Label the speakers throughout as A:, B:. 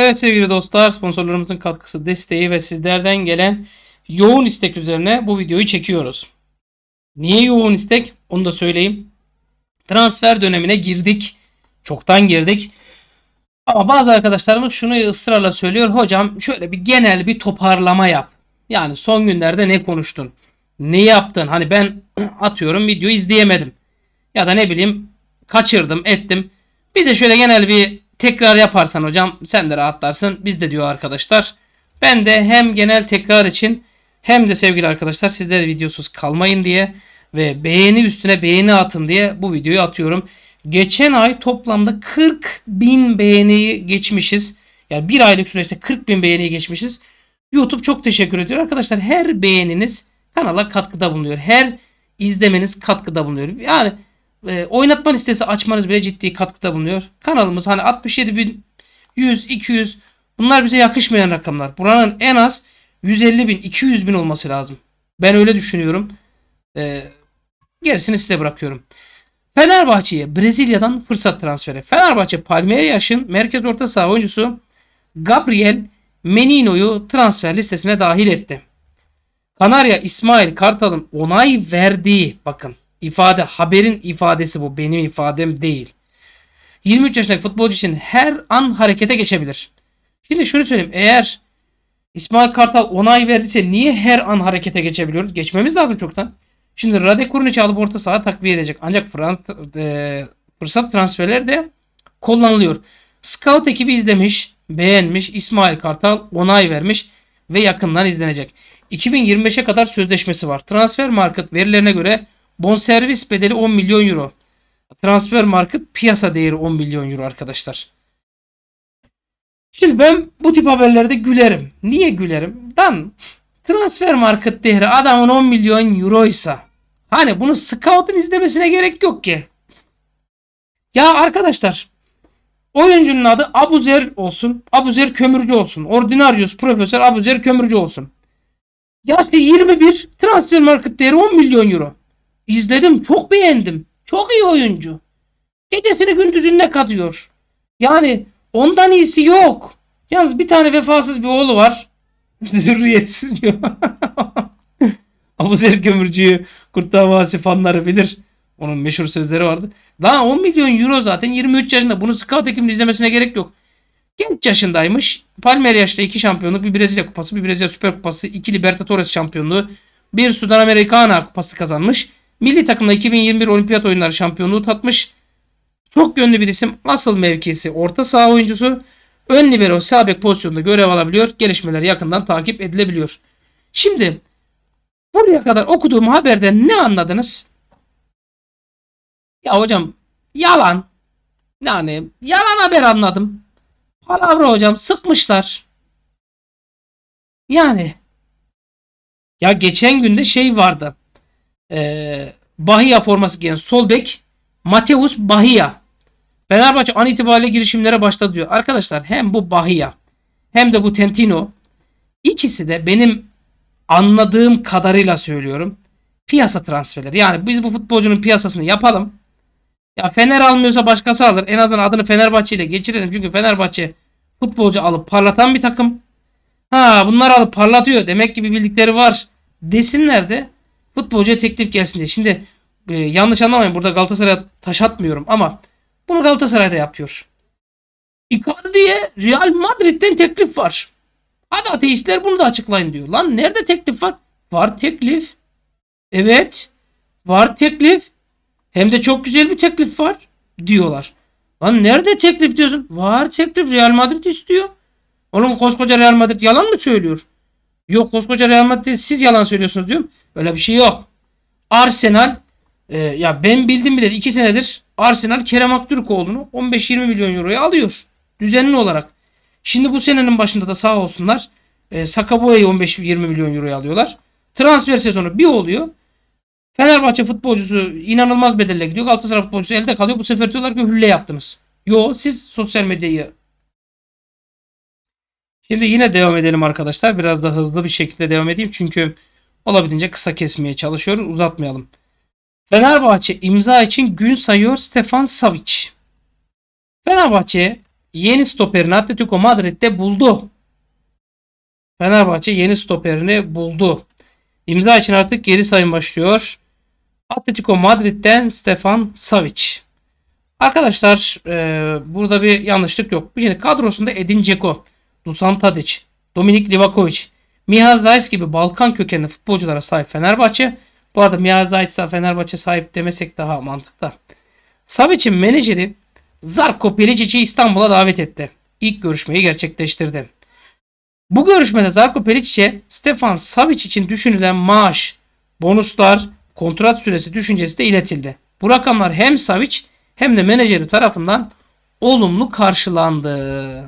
A: Evet sevgili dostlar sponsorlarımızın katkısı, desteği ve sizlerden gelen yoğun istek üzerine bu videoyu çekiyoruz. Niye yoğun istek? Onu da söyleyeyim. Transfer dönemine girdik. Çoktan girdik. Ama bazı arkadaşlarımız şunu ısrarla söylüyor. Hocam şöyle bir genel bir toparlama yap. Yani son günlerde ne konuştun? Ne yaptın? Hani ben atıyorum video izleyemedim. Ya da ne bileyim kaçırdım ettim. Bize şöyle genel bir tekrar yaparsan hocam sen de rahatlarsın. Biz de diyor arkadaşlar. Ben de hem genel tekrar için hem de sevgili arkadaşlar sizlere videosuz kalmayın diye ve beğeni üstüne beğeni atın diye bu videoyu atıyorum. Geçen ay toplamda 40 bin beğeniyi geçmişiz. Yani bir aylık süreçte 40 bin beğeniyi geçmişiz. YouTube çok teşekkür ediyor. Arkadaşlar her beğeniniz kanala katkıda bulunuyor. Her izlemeniz katkıda bulunuyor. Yani e, oynatma listesi açmanız bile ciddi katkıda bulunuyor. Kanalımız hani 67 100, 200 bunlar bize yakışmayan rakamlar. Buranın en az 150 bin, 200 bin olması lazım. Ben öyle düşünüyorum. E, gerisini size bırakıyorum. Fenerbahçe'ye Brezilya'dan fırsat transferi. Fenerbahçe Palmeiras'ın merkez orta saha oyuncusu Gabriel Menino'yu transfer listesine dahil etti. Kanarya İsmail Kartal'ın onay verdiği bakın ifade haberin ifadesi bu. Benim ifadem değil. 23 yaşındaki futbolcu için her an harekete geçebilir. Şimdi şunu söyleyeyim. Eğer İsmail Kartal onay verdiyse niye her an harekete geçebiliyoruz? Geçmemiz lazım çoktan. Şimdi Rade Kurniç'i alıp orta saha takviye edecek. Ancak Frans, e, fırsat transferleri de kullanılıyor. Scout ekibi izlemiş, beğenmiş, İsmail Kartal onay vermiş ve yakından izlenecek. 2025'e kadar sözleşmesi var. Transfer market verilerine göre Bonservis bedeli 10 milyon euro. Transfer market piyasa değeri 10 milyon euro arkadaşlar. Şimdi ben bu tip haberlerde gülerim. Niye gülerim? Dan transfer market değeri adamın 10 milyon euroysa hani bunu scout'un izlemesine gerek yok ki. Ya arkadaşlar oyuncunun adı Abuzer olsun. Abuzer Kömürcü olsun. Ordinarius Profesör Abuzer Kömürcü olsun. Yaşı 21 transfer market değeri 10 milyon euro. İzledim çok beğendim. Çok iyi oyuncu. Gecesini gündüzüne katıyor. Yani ondan iyisi yok. Yalnız bir tane vefasız bir oğlu var. Zürriyetsiz diyor. Abuzer Gömürcü'yü Kurt Davası fanları bilir. Onun meşhur sözleri vardı. Daha 10 milyon euro zaten 23 yaşında. Bunu scout ekibinin izlemesine gerek yok. Genç yaşındaymış. Palmeiras'ta iki şampiyonluk, bir Brezilya kupası, bir Brezilya Süper Kupası, iki Libertadores şampiyonluğu, bir Sudan Amerikana kupası kazanmış. Milli takımda 2021 Olimpiyat Oyunları şampiyonluğu tatmış. Çok gönlü bir isim. Asıl mevkisi orta saha oyuncusu. Ön libero sağ bek pozisyonunda görev alabiliyor. Gelişmeler yakından takip edilebiliyor. Şimdi buraya kadar okuduğum haberden ne anladınız? Ya hocam yalan. Yani yalan haber anladım. Palavra hocam sıkmışlar. Yani ya geçen günde şey vardı e, Bahia forması giyen sol bek Mateus Bahia. Fenerbahçe an itibariyle girişimlere başladı diyor. Arkadaşlar hem bu Bahia hem de bu Tentino ikisi de benim anladığım kadarıyla söylüyorum. Piyasa transferleri. Yani biz bu futbolcunun piyasasını yapalım. Ya Fener almıyorsa başkası alır. En azından adını Fenerbahçe ile geçirelim. Çünkü Fenerbahçe futbolcu alıp parlatan bir takım. Ha bunlar alıp parlatıyor. Demek ki bir bildikleri var desinler de futbolcuya teklif gelsin diye. Şimdi e, yanlış anlamayın burada Galatasaray'a taş atmıyorum ama bunu Galatasaray'da yapıyor. Icardi'ye Real Madrid'den teklif var. Hadi ateistler bunu da açıklayın diyor. Lan nerede teklif var? Var teklif. Evet. Var teklif. Hem de çok güzel bir teklif var diyorlar. Lan nerede teklif diyorsun? Var teklif Real Madrid istiyor. Oğlum koskoca Real Madrid yalan mı söylüyor? Yok koskoca Real Madrid siz yalan söylüyorsunuz diyorum. Öyle bir şey yok. Arsenal e, ya ben bildim bile 2 senedir Arsenal Kerem Aktürkoğlu'nu 15-20 milyon euroya alıyor. Düzenli olarak. Şimdi bu senenin başında da sağ olsunlar e, Sakaboya'yı 15-20 milyon euroya alıyorlar. Transfer sezonu bir oluyor. Fenerbahçe futbolcusu inanılmaz bedelle gidiyor. Galatasaray futbolcusu elde kalıyor. Bu sefer diyorlar ki hülle yaptınız. Yo siz sosyal medyayı Şimdi yine devam edelim arkadaşlar. Biraz da hızlı bir şekilde devam edeyim. Çünkü olabildiğince kısa kesmeye çalışıyoruz. Uzatmayalım. Fenerbahçe imza için gün sayıyor Stefan Savic. Fenerbahçe yeni stoperini Atletico Madrid'de buldu. Fenerbahçe yeni stoperini buldu. İmza için artık geri sayım başlıyor. Atletico Madrid'den Stefan Savic. Arkadaşlar e, burada bir yanlışlık yok. Şimdi şey, kadrosunda Edin Dzeko, Dusan Tadic, Dominik Livakovic, Miha Zayis gibi Balkan kökenli futbolculara sahip Fenerbahçe. Bu arada Miha Zayis'e Fenerbahçe sahip demesek daha mantıklı. Savic'in menajeri Zarko Pelicic'i İstanbul'a davet etti. İlk görüşmeyi gerçekleştirdi. Bu görüşmede Zarko Pelicic'e Stefan Savic için düşünülen maaş, bonuslar, kontrat süresi düşüncesi de iletildi. Bu rakamlar hem Savic hem de menajeri tarafından olumlu karşılandı.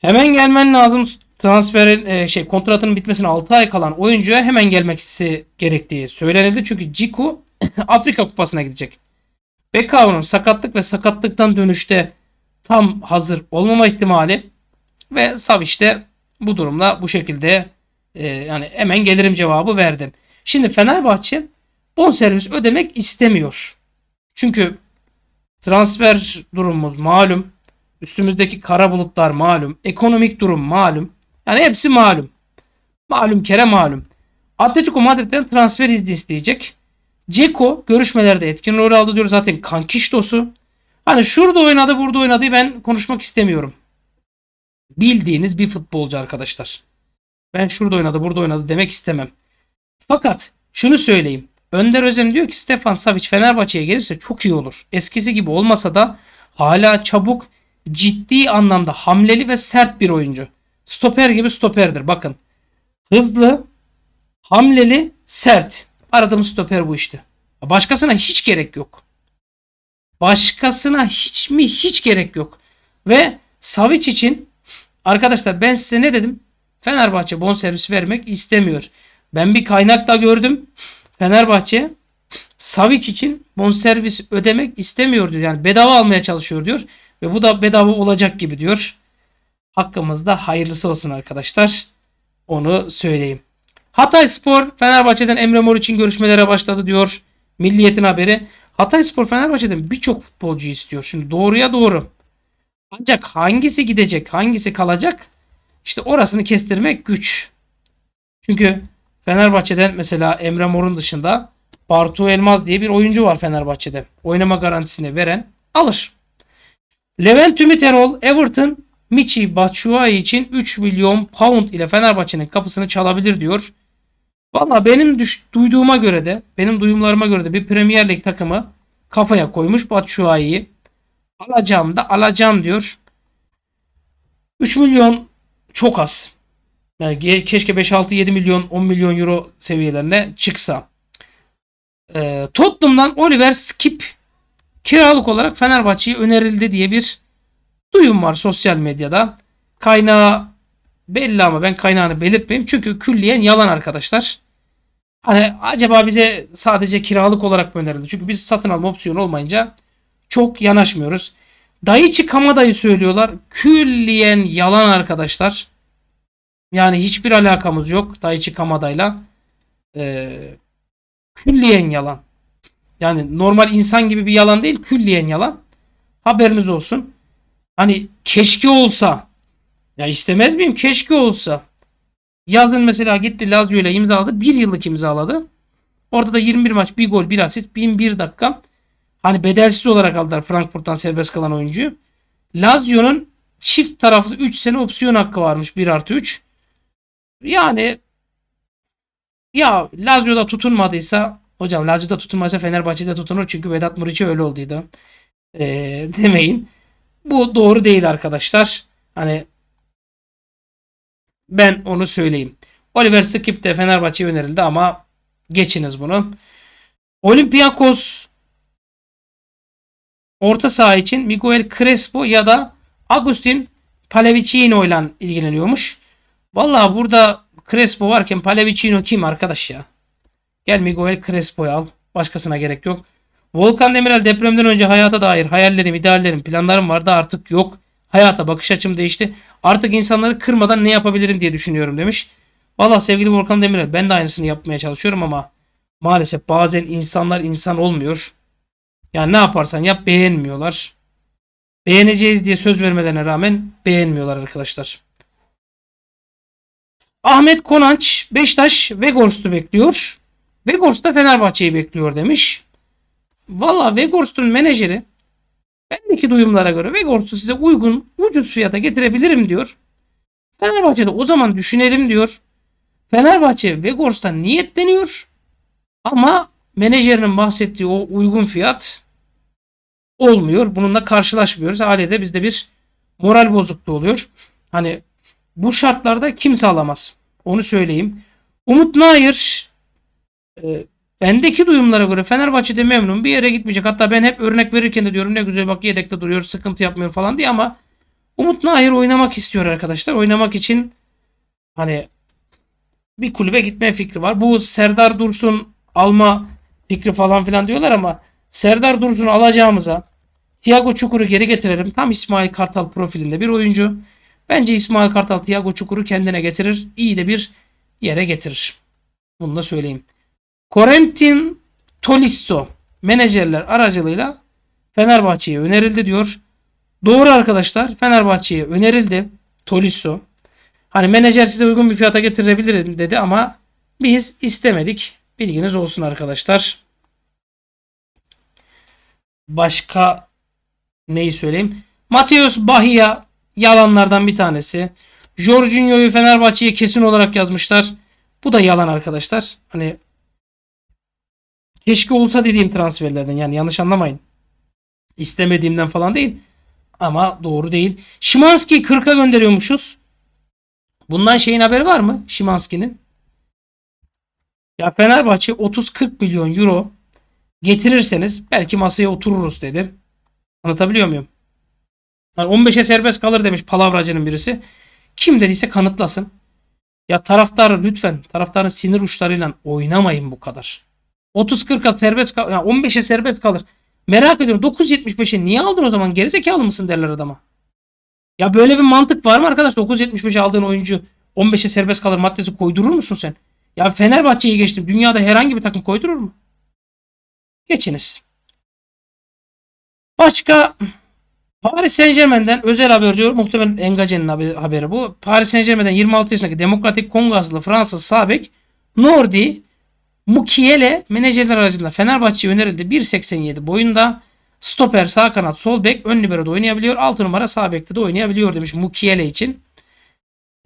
A: Hemen gelmen lazım transferin e, şey kontratının bitmesine 6 ay kalan oyuncuya hemen gelmeksi gerektiği söylenildi. Çünkü Ciku Afrika Kupası'na gidecek. Bekao'nun sakatlık ve sakatlıktan dönüşte tam hazır olmama ihtimali ve Sav işte bu durumda bu şekilde e, yani hemen gelirim cevabı verdim. Şimdi Fenerbahçe bonservis ödemek istemiyor. Çünkü transfer durumumuz malum. Üstümüzdeki kara bulutlar malum. Ekonomik durum malum. Yani hepsi malum. Malum kere malum. Atletico Madrid'den transfer izni isteyecek. Ceko görüşmelerde etkin rol aldı diyor zaten dosu. Hani şurada oynadı burada oynadı ben konuşmak istemiyorum. Bildiğiniz bir futbolcu arkadaşlar. Ben şurada oynadı burada oynadı demek istemem. Fakat şunu söyleyeyim. Önder Özen diyor ki Stefan Savic Fenerbahçe'ye gelirse çok iyi olur. Eskisi gibi olmasa da hala çabuk, ciddi anlamda hamleli ve sert bir oyuncu. Stoper gibi stoperdir. Bakın. Hızlı, hamleli, sert. Aradığımız stoper bu işte. Başkasına hiç gerek yok. Başkasına hiç mi hiç gerek yok. Ve Savic için arkadaşlar ben size ne dedim? Fenerbahçe bonservis vermek istemiyor. Ben bir kaynakta gördüm. Fenerbahçe Savic için bonservis ödemek istemiyor diyor. Yani bedava almaya çalışıyor diyor. Ve bu da bedava olacak gibi diyor hakkımızda hayırlısı olsun arkadaşlar. Onu söyleyeyim. Hatay Spor Fenerbahçe'den Emre Mor için görüşmelere başladı diyor. Milliyetin haberi. Hatay Spor Fenerbahçe'den birçok futbolcu istiyor. Şimdi doğruya doğru. Ancak hangisi gidecek, hangisi kalacak? İşte orasını kestirmek güç. Çünkü Fenerbahçe'den mesela Emre Mor'un dışında Bartu Elmaz diye bir oyuncu var Fenerbahçe'de. Oynama garantisini veren alır. Levent Ümiterol Everton Michi Batshuayi için 3 milyon pound ile Fenerbahçe'nin kapısını çalabilir diyor. Valla benim düş duyduğuma göre de benim duyumlarıma göre de bir Premier Lig takımı kafaya koymuş Batshuayi'yi. Alacağım da alacağım diyor. 3 milyon çok az. Yani keşke 5-6-7 milyon 10 milyon euro seviyelerine çıksa. Ee, Tottenham'dan Oliver Skip kiralık olarak Fenerbahçe'ye önerildi diye bir Duyum var sosyal medyada. Kaynağı belli ama ben kaynağını belirtmeyeyim. Çünkü külliyen yalan arkadaşlar. Hani acaba bize sadece kiralık olarak mı önerildi? Çünkü biz satın alma opsiyonu olmayınca çok yanaşmıyoruz. Dayıçı dayı söylüyorlar. Külliyen yalan arkadaşlar. Yani hiçbir alakamız yok Dayıçı Kamadayla. Ee, külliyen yalan. Yani normal insan gibi bir yalan değil külliyen yalan. Haberiniz olsun. Hani keşke olsa. Ya istemez miyim? Keşke olsa. Yazın mesela gitti Lazio ile imzaladı. Bir yıllık imzaladı. Orada da 21 maç, bir gol, bir asist, 1001 dakika. Hani bedelsiz olarak aldılar Frankfurt'tan serbest kalan oyuncu. Lazio'nun çift taraflı 3 sene opsiyon hakkı varmış 1 artı 3. Yani ya Lazio'da tutunmadıysa hocam Lazio'da tutunmazsa Fenerbahçe'de tutunur çünkü Vedat Muriç'e öyle olduydu. Ee, demeyin. Bu doğru değil arkadaşlar. Hani ben onu söyleyeyim. Oliver Skip de Fenerbahçe'ye önerildi ama geçiniz bunu. Olympiakos orta saha için Miguel Crespo ya da Agustin Palevicino ile ilgileniyormuş. Vallahi burada Crespo varken Palevicino kim arkadaş ya? Gel Miguel Crespo'yu al. Başkasına gerek yok. Volkan Demirel depremden önce hayata dair hayallerim, ideallerim, planlarım vardı artık yok. Hayata bakış açım değişti. Artık insanları kırmadan ne yapabilirim diye düşünüyorum demiş. Valla sevgili Volkan Demirel ben de aynısını yapmaya çalışıyorum ama maalesef bazen insanlar insan olmuyor. Yani ne yaparsan yap beğenmiyorlar. Beğeneceğiz diye söz vermelerine rağmen beğenmiyorlar arkadaşlar. Ahmet Konanç Beşiktaş Vegors'tu bekliyor. Vegors da Fenerbahçe'yi bekliyor demiş. Valla Vegorst'un menajeri bendeki duyumlara göre Vegorst'u size uygun ucuz fiyata getirebilirim diyor. Fenerbahçe'de o zaman düşünelim diyor. Fenerbahçe Vegors'tan niyetleniyor. Ama menajerinin bahsettiği o uygun fiyat olmuyor. Bununla karşılaşmıyoruz. Haliyle bizde bir moral bozukluğu oluyor. Hani bu şartlarda kimse alamaz. Onu söyleyeyim. Umut Nayır e, Bendeki duyumlara göre Fenerbahçe'de memnun bir yere gitmeyecek. Hatta ben hep örnek verirken de diyorum ne güzel bak yedekte duruyor sıkıntı yapmıyor falan diye ama Umut Nahir oynamak istiyor arkadaşlar. Oynamak için hani bir kulübe gitme fikri var. Bu Serdar Dursun alma fikri falan filan diyorlar ama Serdar Dursun'u alacağımıza Thiago Çukur'u geri getirelim. Tam İsmail Kartal profilinde bir oyuncu. Bence İsmail Kartal Thiago Çukur'u kendine getirir. İyi de bir yere getirir. Bunu da söyleyeyim. Corentin Tolisso menajerler aracılığıyla Fenerbahçe'ye önerildi diyor. Doğru arkadaşlar Fenerbahçe'ye önerildi Tolisso. Hani menajer size uygun bir fiyata getirebilirim dedi ama biz istemedik. Bilginiz olsun arkadaşlar. Başka neyi söyleyeyim? Mateus Bahia yalanlardan bir tanesi. Jorginho'yu Fenerbahçe'ye kesin olarak yazmışlar. Bu da yalan arkadaşlar. Hani keşke olsa dediğim transferlerden yani yanlış anlamayın. İstemediğimden falan değil. Ama doğru değil. Şimanski 40'a gönderiyormuşuz. Bundan şeyin haberi var mı? Şimanski'nin. Ya Fenerbahçe 30-40 milyon euro getirirseniz belki masaya otururuz dedim. Anlatabiliyor muyum? Yani 15'e serbest kalır demiş palavracının birisi. Kim dediyse kanıtlasın. Ya taraftar lütfen taraftarın sinir uçlarıyla oynamayın bu kadar. 30-40'a serbest kal yani 15'e serbest kalır. Merak ediyorum 975'i niye aldın o zaman? Gerizekalı mısın derler adama. Ya böyle bir mantık var mı arkadaş? 9.75'e aldığın oyuncu 15'e serbest kalır maddesi koydurur musun sen? Ya Fenerbahçe'yi geçtim. Dünyada herhangi bir takım koydurur mu? Geçiniz. Başka Paris Saint Germain'den özel haber diyor. Muhtemelen Engage'nin haberi bu. Paris Saint Germain'den 26 yaşındaki Demokratik Kongo asıllı Fransız sabek Nordi Mukiele menajerler aracılığıyla Fenerbahçe önerildi. 1.87 boyunda. Stoper sağ kanat sol bek ön libero'da oynayabiliyor. 6 numara sağ bekte de oynayabiliyor demiş Mukiele için.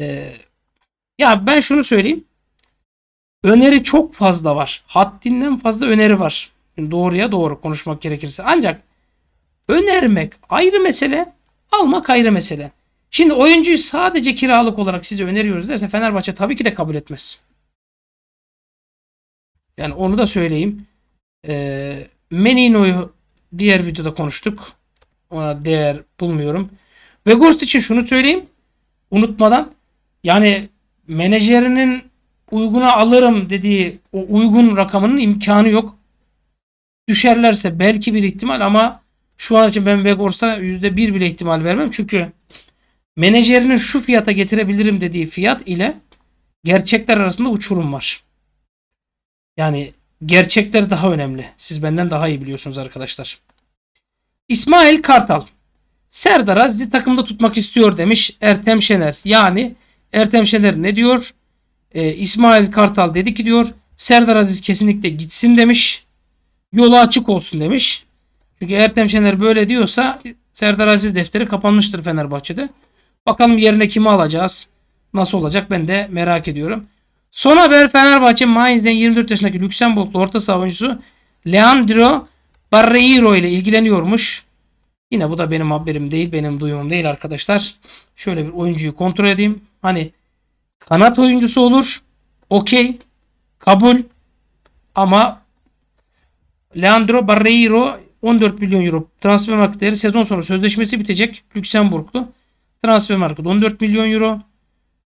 A: Ee, ya ben şunu söyleyeyim. Öneri çok fazla var. Haddinden fazla öneri var. doğruya doğru konuşmak gerekirse. Ancak önermek ayrı mesele, almak ayrı mesele. Şimdi oyuncuyu sadece kiralık olarak size öneriyoruz derse Fenerbahçe tabii ki de kabul etmez. Yani onu da söyleyeyim. E, Menino'yu diğer videoda konuştuk. Ona değer bulmuyorum. Ve Ghost için şunu söyleyeyim. Unutmadan. Yani menajerinin uyguna alırım dediği o uygun rakamının imkanı yok. Düşerlerse belki bir ihtimal ama şu an için ben Vegors'a %1 bile ihtimal vermem. Çünkü menajerinin şu fiyata getirebilirim dediği fiyat ile gerçekler arasında uçurum var. Yani gerçekler daha önemli. Siz benden daha iyi biliyorsunuz arkadaşlar. İsmail Kartal. Serdar Aziz'i takımda tutmak istiyor demiş Ertem Şener. Yani Ertem Şener ne diyor? Ee, İsmail Kartal dedi ki diyor Serdar Aziz kesinlikle gitsin demiş. Yolu açık olsun demiş. Çünkü Ertem Şener böyle diyorsa Serdar Aziz defteri kapanmıştır Fenerbahçe'de. Bakalım yerine kimi alacağız? Nasıl olacak ben de merak ediyorum. Son haber Fenerbahçe Mainz'den 24 yaşındaki Lüksemburglu orta saha oyuncusu Leandro Barreiro ile ilgileniyormuş. Yine bu da benim haberim değil, benim duyumum değil arkadaşlar. Şöyle bir oyuncuyu kontrol edeyim. Hani kanat oyuncusu olur. Okey. Kabul. Ama Leandro Barreiro 14 milyon euro transfer market sezon sonu sözleşmesi bitecek. Lüksemburglu transfer market 14 milyon euro.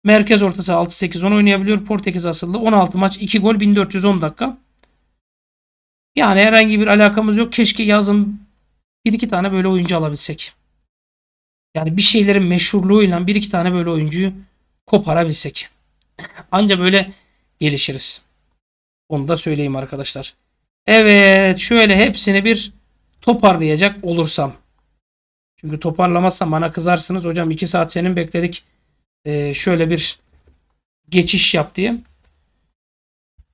A: Merkez ortası 6-8-10 oynayabiliyor. Portekiz asıllı 16 maç 2 gol 1410 dakika. Yani herhangi bir alakamız yok. Keşke yazın bir iki tane böyle oyuncu alabilsek. Yani bir şeylerin meşhurluğuyla bir iki tane böyle oyuncuyu koparabilsek. Anca böyle gelişiriz. Onu da söyleyeyim arkadaşlar. Evet şöyle hepsini bir toparlayacak olursam. Çünkü toparlamazsam bana kızarsınız. Hocam 2 saat senin bekledik e, şöyle bir geçiş yap diye.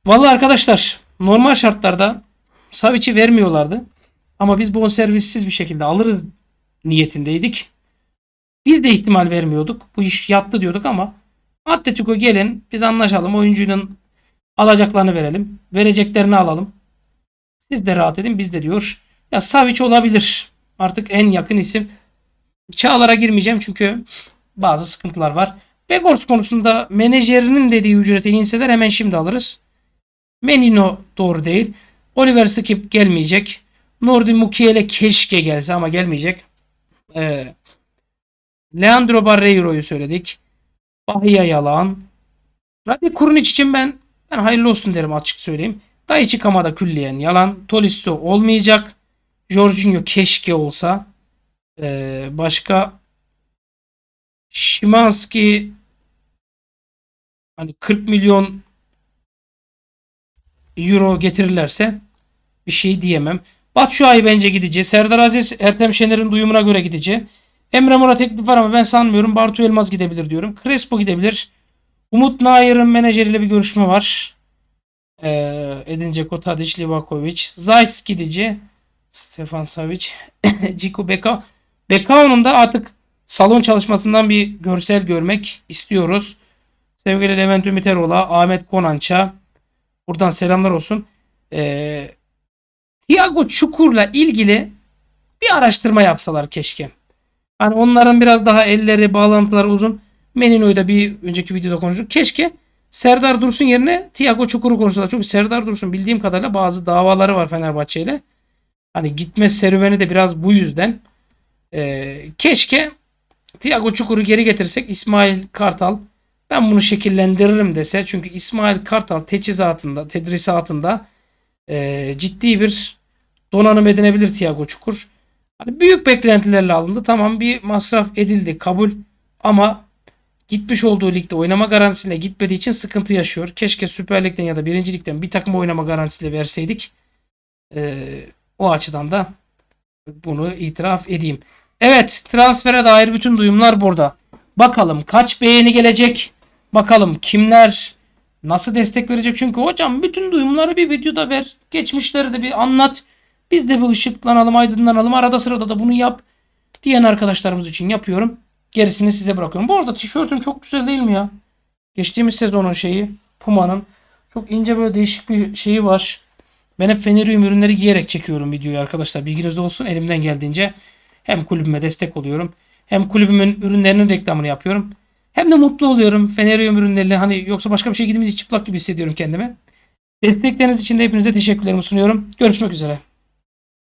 A: Vallahi arkadaşlar normal şartlarda Savic'i vermiyorlardı. Ama biz bonservissiz bir şekilde alırız niyetindeydik. Biz de ihtimal vermiyorduk. Bu iş yattı diyorduk ama Atletico gelin biz anlaşalım. Oyuncunun alacaklarını verelim. Vereceklerini alalım. Siz de rahat edin biz de diyor. Ya Savic olabilir. Artık en yakın isim. Çağlar'a girmeyeceğim çünkü bazı sıkıntılar var. Begors konusunda menajerinin dediği ücrete inseler hemen şimdi alırız. Menino doğru değil. Oliver Skip gelmeyecek. Nordin Mukiele keşke gelse ama gelmeyecek. Ee, Leandro Barreiro'yu söyledik. Bahia yalan. Radi Kurunic için ben ben hayırlı olsun derim açık söyleyeyim. Daichi Kamada külliyen yalan. Tolisso olmayacak. Jorginho keşke olsa. Ee, başka Şimanski hani 40 milyon euro getirirlerse bir şey diyemem. Batshuayi bence gideceği. Serdar Aziz Ertem Şener'in duyumuna göre gideceği. Emre Mor'a teklif var ama ben sanmıyorum. Bartu Elmaz gidebilir diyorum. Crespo gidebilir. Umut Nair'in menajeriyle bir görüşme var. Ee, Edin Dzeko, Tadic, Livakovic. Zayt gidici. Stefan Savic. Ciku Beka. onun da artık salon çalışmasından bir görsel görmek istiyoruz. Sevgili Levent Ümiteroğlu'na, Ahmet Konanç'a buradan selamlar olsun. Ee, Tiago Çukur'la ilgili bir araştırma yapsalar keşke. Hani onların biraz daha elleri, bağlantıları uzun. Menino'yu da bir önceki videoda konuştuk. Keşke Serdar Dursun yerine Tiago Çukur'u konuşsalar. Çünkü Serdar Dursun bildiğim kadarıyla bazı davaları var Fenerbahçe ile. Hani gitme serüveni de biraz bu yüzden. Ee, keşke Tiago Çukur'u geri getirsek İsmail Kartal ben bunu şekillendiririm dese çünkü İsmail Kartal teçhizatında, tedrisatında e, ciddi bir donanım edinebilir Tiago Çukur. Hani büyük beklentilerle alındı. Tamam bir masraf edildi kabul ama gitmiş olduğu ligde oynama garantisiyle gitmediği için sıkıntı yaşıyor. Keşke Süper Lig'den ya da birincilikten bir takım oynama garantisiyle verseydik. E, o açıdan da bunu itiraf edeyim. Evet transfere dair bütün duyumlar burada. Bakalım kaç beğeni gelecek. Bakalım kimler nasıl destek verecek. Çünkü hocam bütün duyumları bir videoda ver. Geçmişleri de bir anlat. Biz de bir ışıklanalım aydınlanalım. Arada sırada da bunu yap. Diyen arkadaşlarımız için yapıyorum. Gerisini size bırakıyorum. Bu arada tişörtüm çok güzel değil mi ya? Geçtiğimiz sezonun şeyi Puma'nın. Çok ince böyle değişik bir şeyi var. Ben hep Fenerium ürünleri giyerek çekiyorum videoyu arkadaşlar. Bilginiz olsun elimden geldiğince. Hem kulübüme destek oluyorum. Hem kulübümün ürünlerinin reklamını yapıyorum. Hem de mutlu oluyorum. Fenerium ürünleriyle hani yoksa başka bir şey gidince çıplak gibi hissediyorum kendimi. Destekleriniz için de hepinize teşekkürlerimi sunuyorum. Görüşmek üzere.